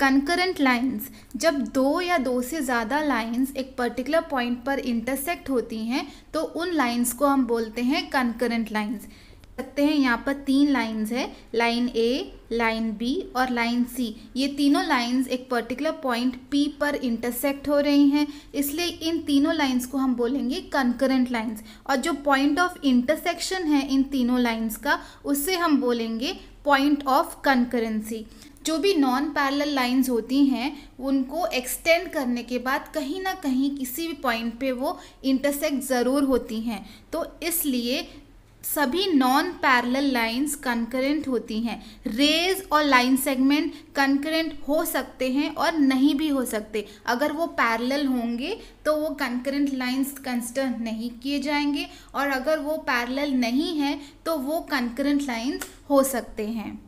concurrent lines जब दो या दो से ज़्यादा लाइंस एक पर्टिकुलर पॉइंट पर इंटरसेक्ट होती हैं तो उन लाइंस को हम बोलते हैं कंकरेंट लाइंस सकते हैं यहाँ पर तीन लाइंस है लाइन ए लाइन बी और लाइन सी ये तीनों लाइंस एक पर्टिकुलर पॉइंट पी पर इंटरसेक्ट हो रही हैं इसलिए इन तीनों लाइंस को हम बोलेंगे कंकरेंट लाइंस और जो पॉइंट ऑफ इंटरसेक्शन है इन तीनों लाइंस का उससे हम बोलेंगे पॉइंट ऑफ कंकरेंसी जो भी नॉन पैरेलल लाइंस होती हैं उनको एक्सटेंड करने के बाद कहीं ना कहीं किसी भी पॉइंट पे वो इंटरसेक्ट ज़रूर होती हैं तो इसलिए सभी नॉन पैरेलल लाइंस कंकरेंट होती हैं रेज और लाइन सेगमेंट कंकरेंट हो सकते हैं और नहीं भी हो सकते अगर वो पैरेलल होंगे तो वो कंकरेंट लाइंस कंसिडर नहीं किए जाएंगे और अगर वो पैरेलल नहीं हैं तो वो कंकरेंट लाइंस हो सकते हैं